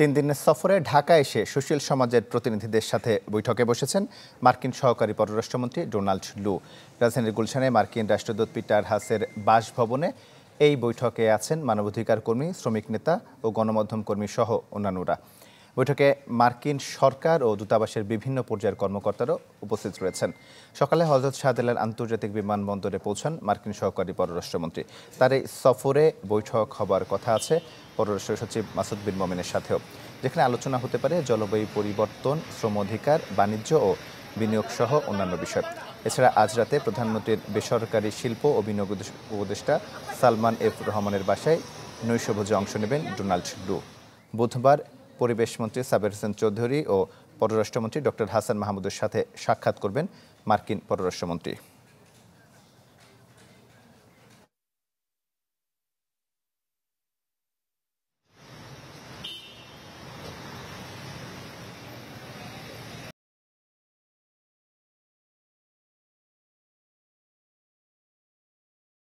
তিন দিনের সফরে ঢাকা এসে সুশীল সমাজের প্রতিনিধিদের সাথে বৈঠকে বসেছেন মার্কিন সহকারী পররাষ্ট্রমন্ত্রী ডোনাল্ড লু রাজধানীর গুলশানে মার্কিন রাষ্ট্রদূত পিটার হাসের বাসভবনে এই বৈঠকে আছেন মানবাধিকার কর্মী শ্রমিক নেতা ও গণমাধ্যম কর্মী সহ অন্যান্যরা বৈঠকে মার্কিন সরকার ও দূতাবাসের বিভিন্ন পর্যায়ের কর্মকর্তারও উপস্থিত রয়েছেন সকালে হজরত শাহজালাল আন্তর্জাতিক বিমানবন্দরে পৌঁছান মার্কিন সহকারী পররাষ্ট্রমন্ত্রী তার এই সফরে বৈঠক হবার কথা আছে পররাষ্ট্র সচিব মাসুদ বিন মমিনের সাথেও যেখানে আলোচনা হতে পারে জলবায়ু পরিবর্তন শ্রম অধিকার বাণিজ্য ও বিনিয়োগ সহ অন্যান্য বিষয় এছাড়া আজ রাতে প্রধানমন্ত্রীর বেসরকারি শিল্প ও বিনিয়োগ উপদেষ্টা সালমান এফ রহমানের বাসায় নৈশভোজে অংশ নেবেন ডোনাল্ড ডু বুধবার পরিবেশ মন্ত্রী সাবের হোসেন চৌধুরী ও পররাষ্ট্রমন্ত্রী ডক্টর হাসান মাহমুদের সাথে সাক্ষাৎ করবেন মার্কিন পররাষ্ট্রমন্ত্রী